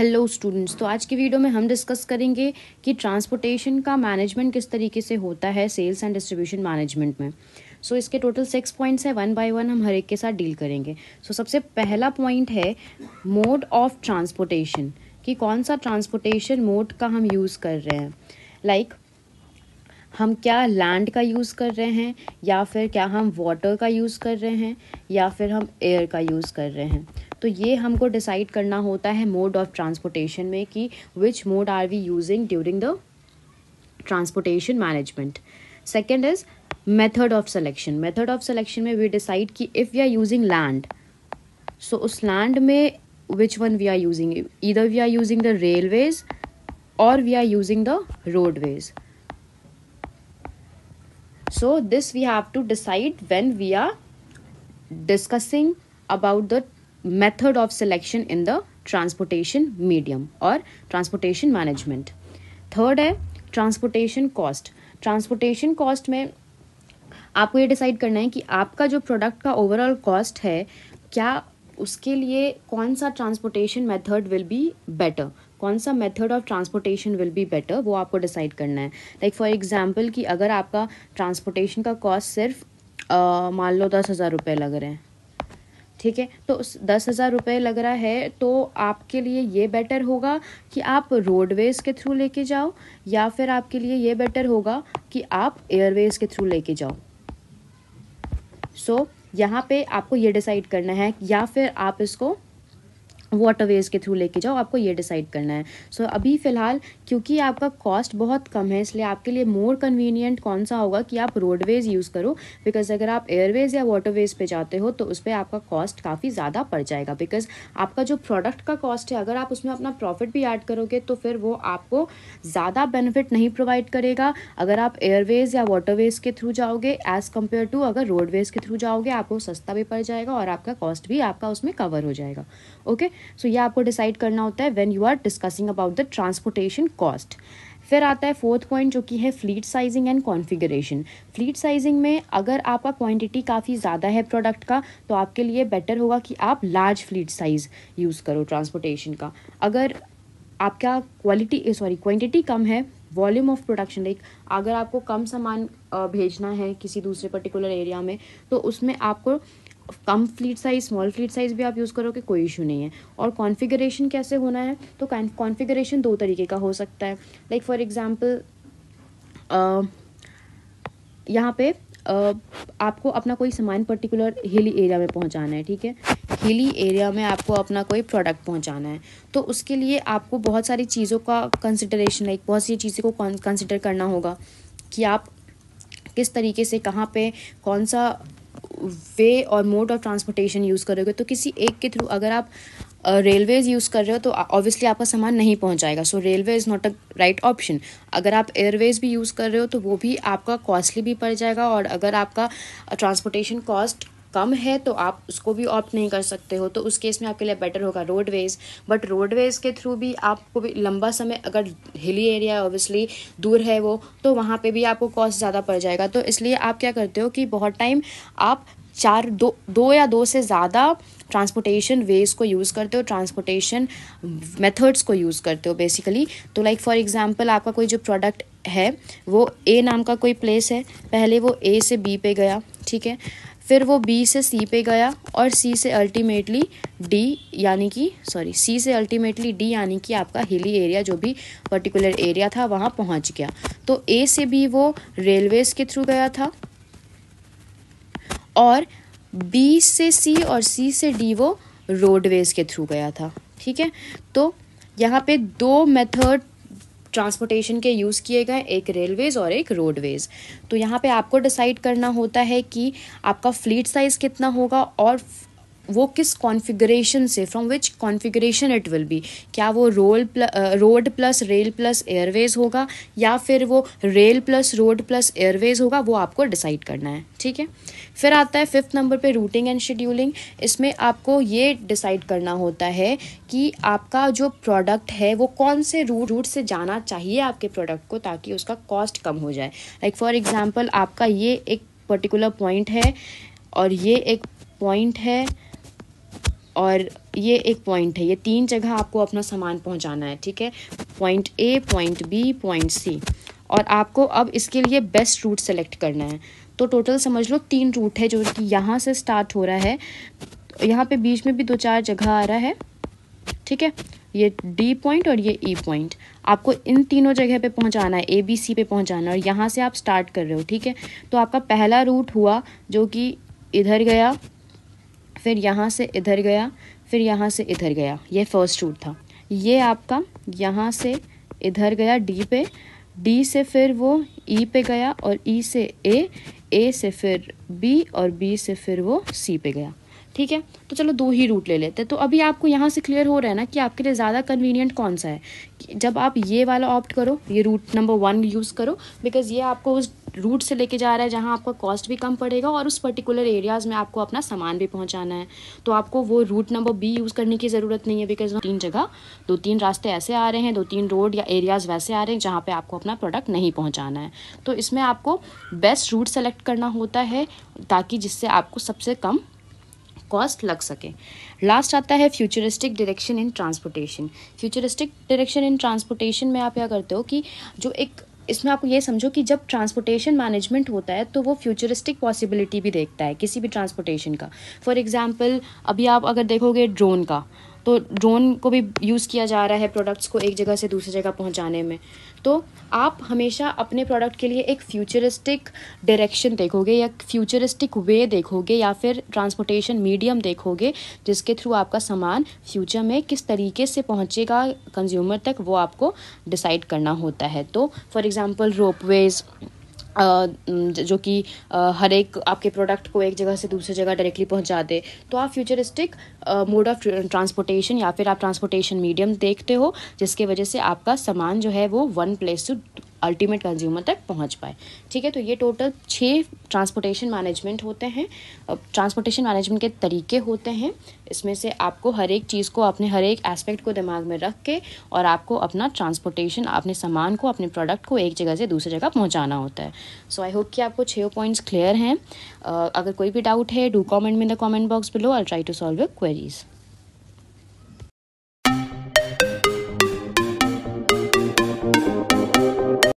hello students तो आज की वीडियो में हम डिस्कस करेंगे कि ट्रांसपोर्टेशन का मैनेजमेंट किस तरीके से होता है सेल्स एंड डिस्ट्रीब्यूशन मैनेजमेंट में सो so, इसके टोटल सिक्स पॉइंट्स हैं वन बाय वन हम हर एक के साथ डील करेंगे सो so, सबसे पहला पॉइंट है मोड ऑफ ट्रांसपोर्टेशन कि कौन सा ट्रांसपोर्टेशन मोड का हम यूज़ कर रहे हैं लाइक like, हम क्या लैंड का यूज़ कर रहे हैं या फिर क्या हम वाटर का यूज़ कर रहे हैं या फिर हम एयर का यूज़ कर रहे हैं तो ये हमको डिसाइड करना होता है मोड ऑफ ट्रांसपोर्टेशन में कि which mode are we using during the transportation management second is method of selection method of selection में वी डिसाइड कि if we are using land so उस लैंड में which one we are using इधर we are using the railways और we are using the roadways so this we have to decide when we are discussing about the method of selection in the transportation medium और transportation management third है transportation cost transportation cost में आपको ये decide करना है कि आपका जो प्रोडक्ट का ओवरऑल कॉस्ट है क्या उसके लिए कौन सा transportation method will be better कौन सा method of transportation will be better वो आपको डिसाइड करना है लाइक फॉर एग्जांपल कि अगर आपका ट्रांसपोर्टेशन का कॉस्ट सिर्फ मान लो दस हज़ार रुपये लग रहे हैं ठीक है तो दस हज़ार रुपये लग रहा है तो आपके लिए ये बेटर होगा कि आप रोडवेज़ के थ्रू लेके जाओ या फिर आपके लिए ये बेटर होगा कि आप एयरवेज़ के थ्रू लेके जाओ सो so, यहाँ पे आपको ये डिसाइड करना है या फिर आप इसको वाटरवेज के थ्रू लेके जाओ आपको ये डिसाइड करना है सो so, अभी फ़िलहाल क्योंकि आपका कॉस्ट बहुत कम है इसलिए आपके लिए मोर कन्वीनियंट कौन सा होगा कि आप रोडवेज़ यूज़ करो बिकॉज अगर आप एयरवेज़ या वाटरवेज़ पे जाते हो तो उस पर आपका कॉस्ट काफ़ी ज़्यादा पड़ जाएगा बिकॉज आपका जो प्रोडक्ट का कॉस्ट है अगर आप उसमें अपना प्रॉफिट भी ऐड करोगे तो फिर वो आपको ज़्यादा बेनिफिट नहीं प्रोवाइड करेगा अगर आप एयरवेज़ या वाटरवेज़ के थ्रू जाओगे एज़ कम्पेयर टू अगर रोडवेज़ के थ्रू जाओगे आपको सस्ता भी पड़ जाएगा और आपका कॉस्ट भी आपका उसमें कवर हो जाएगा ओके सो यह ये आपको डिसाइड करना होता है when you are discussing about the transportation cost फिर आता है फोर्थ पॉइंट जो कि है fleet sizing and configuration fleet sizing में अगर आपका क्वांटिटी काफ़ी ज़्यादा है प्रोडक्ट का तो आपके लिए बेटर होगा कि आप लार्ज फ्लीट साइज़ यूज़ करो ट्रांसपोर्टेशन का अगर आपका क्वालिटी सॉरी क्वांटिटी कम है वॉल्यूम ऑफ प्रोडक्शन लाइक अगर आपको कम सामान भेजना है किसी दूसरे पर्टिकुलर एरिया में तो उसमें आपको कम fleet size small fleet size भी आप यूज़ करोगे कोई इशू नहीं है और कॉन्फ़िगरेशन कैसे होना है तो कॉन्फ़िगरेशन दो तरीके का हो सकता है लाइक फॉर एग्ज़ाम्पल यहाँ पे uh, आपको अपना कोई सामान पर्टिकुलर हिली एरिया में पहुँचाना है ठीक है हिली एरिया में आपको अपना कोई प्रोडक्ट पहुंचाना है तो उसके लिए आपको बहुत सारी चीज़ों का कंसिडरेशन लाइक बहुत सी चीज़ें को कंसिडर करना होगा कि आप किस तरीके से कहाँ पे कौन सा वे और मोड ऑफ ट्रांसपोर्टेशन यूज़ करोगे तो किसी एक के थ्रू अगर आप रेलवेज यूज़ कर रहे हो तो ऑब्वियसली आपका सामान नहीं पहुंच जाएगा so railway is not a right option अगर आप एयरवेज भी यूज़ कर रहे हो तो वो भी आपका कॉस्टली भी पड़ जाएगा और अगर आपका ट्रांसपोर्टेशन कॉस्ट कम है तो आप उसको भी ऑप्ट नहीं कर सकते हो तो उस केस में आपके लिए बेटर होगा रोडवेज़ बट रोडवेज़ के थ्रू भी आपको भी लंबा समय अगर हिली एरिया ऑब्वियसली दूर है वो तो वहाँ पे भी आपको कॉस्ट ज़्यादा पड़ जाएगा तो इसलिए आप क्या करते हो कि बहुत टाइम आप चार दो दो या दो से ज़्यादा ट्रांसपोर्टेशन वेज को यूज़ करते हो ट्रांसपोर्टेशन मेथड्स को यूज़ करते हो बेसिकली तो लाइक फॉर एग्जांपल आपका कोई जो प्रोडक्ट है वो ए नाम का कोई प्लेस है पहले वो ए से बी पे गया ठीक है फिर वो बी से सी पे गया और सी से अल्टीमेटली डी यानी कि सॉरी सी से अल्टीमेटली डी यानी कि आपका हिली एरिया जो भी पर्टिकुलर एरिया था वहाँ पहुँच गया तो ए से भी वो रेलवेज़ के थ्रू गया था और बी से सी और सी से डी वो रोडवेज़ के थ्रू गया था ठीक है तो यहाँ पे दो मेथड ट्रांसपोर्टेशन के यूज़ किए गए एक रेलवेज़ और एक रोडवेज़ तो यहाँ पे आपको डिसाइड करना होता है कि आपका फ्लीट साइज़ कितना होगा और वो किस कॉन्फ़िगरेशन से from which configuration it will be क्या वो roll road plus rail plus airways होगा या फिर वो rail plus road plus airways होगा वो आपको डिसाइड करना है ठीक है फिर आता है फिफ्थ नंबर पे रूटिंग एंड शेड्यूलिंग इसमें आपको ये डिसाइड करना होता है कि आपका जो प्रोडक्ट है वो कौन से रूट रूट से जाना चाहिए आपके प्रोडक्ट को ताकि उसका कॉस्ट कम हो जाए लाइक फॉर एग्ज़ाम्पल आपका ये एक पर्टिकुलर पॉइंट है और ये एक पॉइंट है और ये एक पॉइंट है ये तीन जगह आपको अपना सामान पहुंचाना है ठीक है point A point B point C और आपको अब इसके लिए बेस्ट रूट सेलेक्ट करना है तो टोटल समझ लो तीन रूट है जो कि यहाँ से स्टार्ट हो रहा है यहाँ पे बीच में भी दो चार जगह आ रहा है ठीक है ये डी पॉइंट और ये ई e पॉइंट आपको इन तीनों जगह पे पहुंचाना है ए बी सी पे पहुंचाना है और यहाँ से आप स्टार्ट कर रहे हो ठीक है तो आपका पहला रूट हुआ जो कि इधर गया फिर यहाँ से इधर गया फिर यहाँ से इधर गया ये फर्स्ट रूट था ये आपका यहाँ से इधर गया डी पे डी से फिर वो ई e पे गया और ई e से ए ए से फिर बी और बी से फिर वो सी पे गया ठीक है तो चलो दो ही रूट ले लेते तो अभी आपको यहाँ से क्लियर हो रहा है ना कि आपके लिए ज़्यादा कन्वीनियंट कौन सा है जब आप ये वाला ऑप्ट करो ये रूट नंबर वन यूज़ करो बिकॉज ये आपको उस रूट से लेके जा रहा है जहाँ आपका कॉस्ट भी कम पड़ेगा और उस पर्टिकुलर एरियाज़ में आपको अपना सामान भी पहुँचाना है तो आपको वो रूट नंबर बी यूज़ करने की ज़रूरत नहीं है बिकॉज तीन जगह दो तीन रास्ते ऐसे आ रहे हैं दो तीन रोड या एरियाज़ वैसे आ रहे हैं जहाँ पर आपको अपना प्रोडक्ट नहीं पहुँचाना है तो इसमें आपको बेस्ट रूट सेलेक्ट करना होता है ताकि जिससे आपको सबसे कम कॉस्ट लग सके लास्ट आता है futuristic direction in transportation futuristic direction in transportation में आप क्या करते हो कि जो एक इसमें आप ये समझो कि जब ट्रांसपोर्टेशन मैनेजमेंट होता है तो वो फ्यूचरिस्टिक पॉसिबिलिटी भी देखता है किसी भी ट्रांसपोर्टेशन का फॉर एग्ज़ाम्पल अभी आप अगर देखोगे ड्रोन का तो ड्रोन को भी यूज़ किया जा रहा है प्रोडक्ट्स को एक जगह से दूसरी जगह पहुंचाने में तो आप हमेशा अपने प्रोडक्ट के लिए एक फ्यूचरिस्टिक डायरेक्शन देखोगे या फ्यूचरिस्टिक वे देखोगे या फिर ट्रांसपोर्टेशन मीडियम देखोगे जिसके थ्रू आपका सामान फ्यूचर में किस तरीके से पहुंचेगा कंज्यूमर तक वो आपको डिसाइड करना होता है तो फॉर एग्ज़ाम्पल रोपवेज जो कि हर एक आपके प्रोडक्ट को एक जगह से दूसरी जगह डायरेक्टली पहुंचा दे तो आप फ्यूचरिस्टिक मोड ऑफ ट्रांसपोर्टेशन या फिर आप ट्रांसपोर्टेशन मीडियम देखते हो जिसके वजह से आपका सामान जो है वो one place to ultimate consumer तक पहुंच पाए ठीक है तो ये टोटल छः ट्रांसपोर्टेशन मैनेजमेंट होते हैं ट्रांसपोर्टेशन मैनेजमेंट के तरीके होते हैं इसमें से आपको हर एक चीज़ को अपने हर एक एस्पेक्ट को दिमाग में रख के और आपको अपना ट्रांसपोर्टेशन अपने सामान को अपने प्रोडक्ट को एक जगह से दूसरी जगह पहुँचाना होता है सो आई होप कि आपको छः पॉइंट्स क्लियर हैं अगर कोई भी डाउट है डू कॉमेंट में the comment box below I try to solve queries